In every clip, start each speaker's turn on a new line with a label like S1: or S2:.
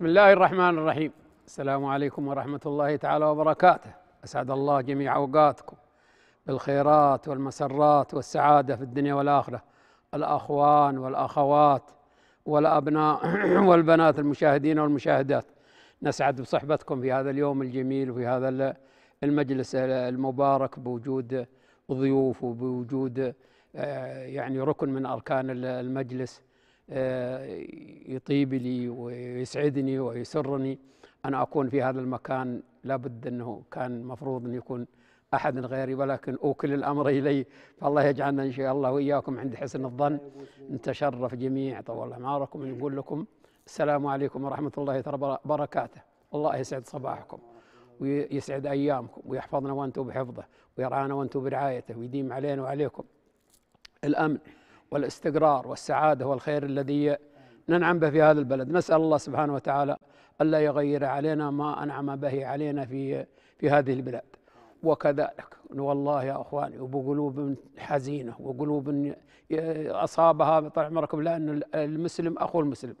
S1: بسم الله الرحمن الرحيم السلام عليكم ورحمة الله تعالى وبركاته أسعد الله جميع أوقاتكم بالخيرات والمسرات والسعادة في الدنيا والآخرة الأخوان والأخوات والأبناء والبنات المشاهدين والمشاهدات نسعد بصحبتكم في هذا اليوم الجميل وفي هذا المجلس المبارك بوجود ضيوف وبوجود آه، يعني ركن من أركان المجلس آه، يطيب لي ويسعدني ويسرني أن أكون في هذا المكان لابد أنه كان مفروض أن يكون أحد غيري ولكن أوكل الأمر إلي فالله يجعلنا إن شاء الله وإياكم عند حسن الظن نتشرف جميع طول أعماركم نقول لكم السلام عليكم ورحمة الله وبركاته الله يسعد صباحكم ويسعد أيامكم ويحفظنا وأنتم بحفظه ويرعانا وأنتم برعايته ويديم علينا وعليكم الأمن والاستقرار والسعاده والخير الذي ننعم به في هذا البلد نسال الله سبحانه وتعالى الا يغير علينا ما انعم به علينا في في هذه البلاد وكذلك والله يا اخواني وبقلوب حزينه وقلوب اصابها طال عمرك لان المسلم اخو المسلم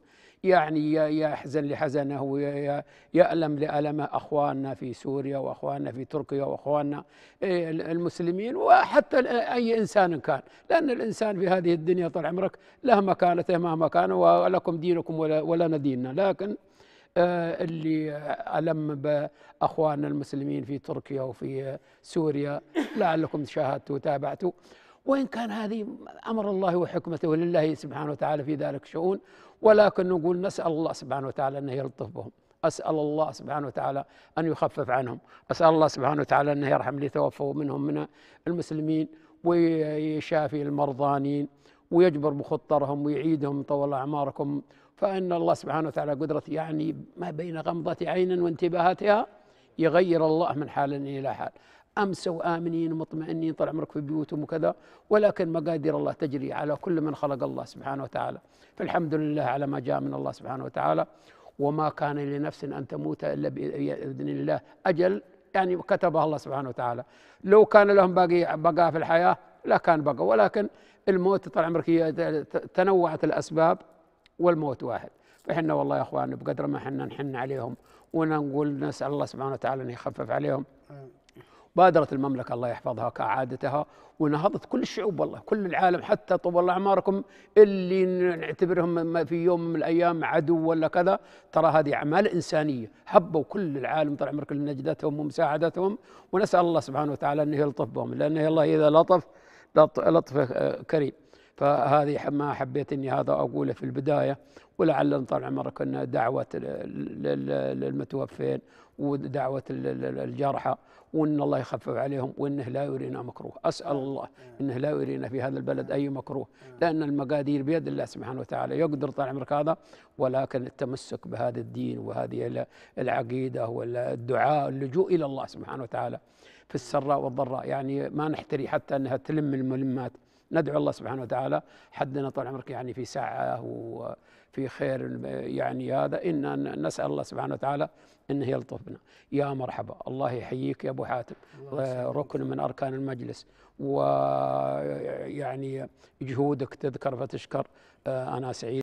S1: يعني يحزن لحزنه ويألم لألمه أخواننا في سوريا وأخواننا في تركيا وأخواننا إيه، المسلمين وحتى أي إنسان كان لأن الإنسان في هذه الدنيا طال عمرك له مكانته مهما كان ولكم دينكم ولنا ديننا لكن آه، اللي ألم بأخواننا المسلمين في تركيا وفي سوريا لعلكم شاهدتوا وتابعتوا وإن كان هذه أمر الله وحكمته لله سبحانه وتعالى في ذلك شؤون ولكن نقول نسأل الله سبحانه وتعالى أنه يلطف بهم أسأل الله سبحانه وتعالى أن يخفف عنهم أسأل الله سبحانه وتعالى أنه يرحم اللي توفوا منهم من المسلمين ويشافي المرضانين ويجبر بخطرهم ويعيدهم طول أعماركم فإن الله سبحانه وتعالى قدرة يعني ما بين غمضة عين وانتباهتها يغير الله من حال إلى حال أمسوا آمنين مطمئنين طال عمرك في بيوتهم وكذا ولكن مقادير الله تجري على كل من خلق الله سبحانه وتعالى فالحمد لله على ما جاء من الله سبحانه وتعالى وما كان لنفس أن تموت إلا بإذن الله أجل يعني كتبها الله سبحانه وتعالى لو كان لهم باقي بقاء في الحياة لا كان بقى ولكن الموت طال عمرك تنوعت الأسباب والموت واحد فحنا والله يا اخوان بقدر ما حنا نحن عليهم ونقول نسال الله سبحانه وتعالى ان يخفف عليهم بادرت المملكه الله يحفظها كعادتها ونهضت كل الشعوب والله كل العالم حتى طول اعماركم اللي نعتبرهم في يوم من الايام عدو ولا كذا ترى هذه اعمال انسانيه حبوا كل العالم طال عمرك لنجدتهم ومساعدتهم ونسال الله سبحانه وتعالى انه يلطف بهم لانه الله اذا لطف لطف كريم فهذه ما حبيت اني هذا اقوله في البدايه ولعل طال عمرك ان دعوه للمتوفين ودعوه الجرحى وان الله يخفف عليهم وانه لا يرينا مكروه اسال آه. الله آه. انه لا يرينا في هذا البلد آه. اي مكروه لان المقادير بيد الله سبحانه وتعالى يقدر طال عمرك هذا ولكن التمسك بهذا الدين وهذه العقيده والدعاء اللجوء الى الله سبحانه وتعالى في السراء والضراء يعني ما نحتري حتى انها تلم الملمات ندعو الله سبحانه وتعالى حدنا طال عمرك يعني في سعه وفي خير يعني هذا إن نسأل الله سبحانه وتعالى أنه يلطف بنا يا مرحبا الله يحييك يا أبو حاتم آه، ركن من أركان المجلس ويعني جهودك تذكر فتشكر آه، أنا سعيد